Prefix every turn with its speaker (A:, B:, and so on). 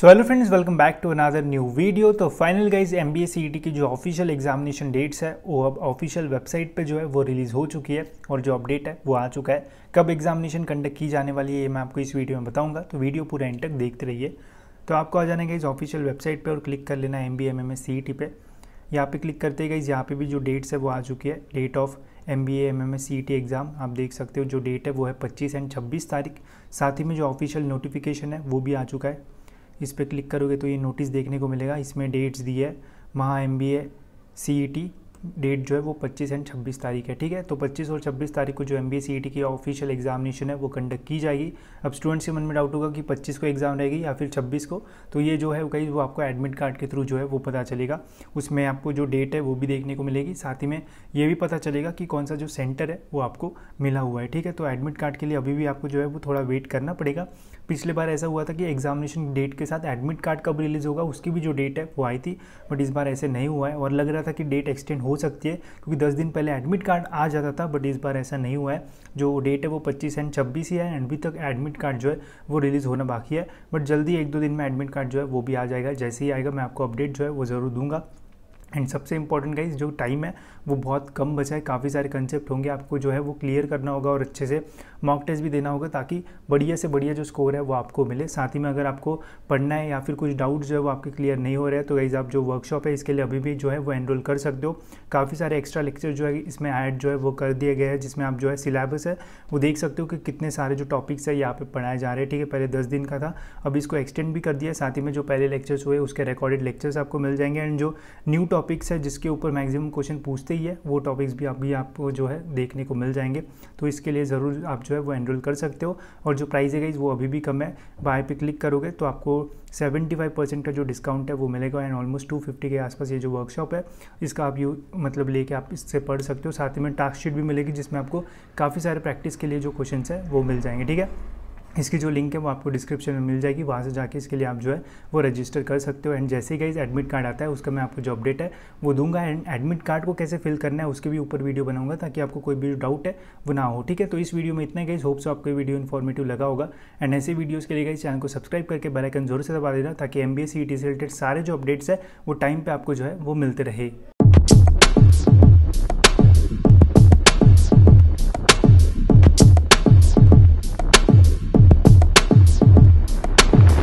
A: so hello friends welcome back to another new video तो final guys M B की जो official examination dates है वो अब ऑफिशियल वेबसाइट पे जो है वो रिलीज़ हो चुकी है और जो अपडेट है वो आ चुका है कब एग्जामिनेशन कंडक्ट की जाने वाली है ये मैं आपको इस वीडियो में बताऊंगा तो वीडियो पूरा एंड तक देखते रहिए तो आपको आ जाना गाइज इस ऑफिशियल वेबसाइट पर और क्लिक कर लेना है M B M M S C T पे यहाँ पर क्लिक करते गाइज यहाँ पर भी जो डेट्स है वो आ चुकी है date of M B M M S C T exam आप देख सकते हो जो डेट है वो है पच्चीस एंड छब्बीस तारीख साथ ही में जो ऑफिशियल नोटिफिकेशन है वो भी आ चुका है इस पर क्लिक करोगे तो ये नोटिस देखने को मिलेगा इसमें डेट्स दी है Maha M B A C E T date जो है वो 25 एंड 26 तारीख है ठीक है तो 25 और 26 तारीख को जो एम बी e की ऑफिशियल एग्जामिनेशन है वो कंडक्ट की जाएगी अब स्टूडेंट्स के मन में डाउट होगा कि 25 को एग्ज़ाम रहेगी या फिर 26 को तो ये जो है वो कहीं वो आपको एडमिट कार्ड के थ्रू जो है वो पता चलेगा उसमें आपको जो डेट है वो भी देखने को मिलेगी साथ ही में ये भी पता चलेगा कि कौन सा जो सेंटर है वो आपको मिला हुआ है ठीक है तो एडमिट कार्ड के लिए अभी भी आपको जो है वो थोड़ा वेट करना पड़ेगा पिछले बार ऐसा हुआ था कि एग्जामिनेशन डेट के साथ एडमिट कार्ड कब रिलीज़ होगा उसकी भी जो डेट है वो आई थी बट इस बार ऐसे नहीं हुआ है और लग रहा था कि डेट एक्सटेंड हो सकती है क्योंकि दस दिन पहले एडमिट कार्ड आ जाता था बट इस बार ऐसा नहीं हुआ है जो डेट है वो पच्चीस एंड छब्बीस ही है एंड अभी तक एडमिट कार्ड जो है वो रिलीज़ होना बाकी है बट जल्दी एक दो दिन में एडमिट कार्ड जो है वो भी आ जाएगा जैसे ही आएगा मैं आपको अपडेट जो है वो ज़रूर दूंगा एंड सबसे इंपॉर्टेंट गाइज जो टाइम है वो बहुत कम बचा है काफ़ी सारे कंसेप्ट होंगे आपको जो है वो क्लियर करना होगा और अच्छे से मॉक टेस्ट भी देना होगा ताकि बढ़िया से बढ़िया जो स्कोर है वो आपको मिले साथ ही में अगर आपको पढ़ना है या फिर कुछ डाउट जो है वो आपके क्लियर नहीं हो रहे हैं तो गाइज़ आप जो वर्कशॉप है इसके लिए अभी भी जो है वो एनरोल कर सकते हो काफ़ी सारे एक्स्ट्रा लेक्चर जो है इसमें ऐड जो है वो कर दिए गए हैं जिसमें आप जो है सिलेबस है वो देख सकते हो कि कितने सारे जो टॉपिक्स है यहाँ पर पढ़ाए जा रहे हैं ठीक है पहले दस दिन का था अब इसको एक्सटेंड भी कर दिया साथ ही में जो पहले लेक्चर्स हुए उसके रिकॉर्डेड लेक्चर्स आपको मिल जाएंगे एंड जो न्यू टॉपिक्स है जिसके ऊपर मैक्सिमम क्वेश्चन पूछते ही है वो टॉपिक्स भी अभी आपको जो है देखने को मिल जाएंगे तो इसके लिए ज़रूर आप जो है वो एनरोल कर सकते हो और जो प्राइस है गाइज वो अभी भी कम है बाय पे क्लिक करोगे तो आपको 75 परसेंट का जो डिस्काउंट है वो मिलेगा एंड ऑलमोस्ट टू के आसपास ये जो वर्कशॉप है इसका आप यू मतलब लेके आप इससे पढ़ सकते हो साथ ही में टास्क शीट भी मिलेगी जिसमें आपको काफ़ी सारे प्रैक्टिस के लिए जो क्वेश्चन है वो मिल जाएंगे ठीक है इसकी जो लिंक है वो आपको डिस्क्रिप्शन में मिल जाएगी वहाँ से जाके इसके लिए आप जो है वो रजिस्टर कर सकते हो एंड जैसे ही गाइज एडमिट कार्ड आता है उसका मैं आपको जो अपडेट है वो दूंगा एंड एडमिट कार्ड को कैसे फिल करना है उसके भी ऊपर वीडियो बनाऊंगा ताकि आपको कोई भी डाउट है वो ना हो ठीक है तो इस वीडियो में इतना गाइज होप्स आपको वीडियो इन्फॉर्मेटिव लगा होगा एंड ऐसे वीडियोज़ के लिए गाइज चैनल को सब्सक्राइब करके बेलाइकन जरूर से दबा देना ताकि एम बी से रिलेटेड सारे जो अपडेट्स है वो टाइम पर आपको जो है वो मिलते रहे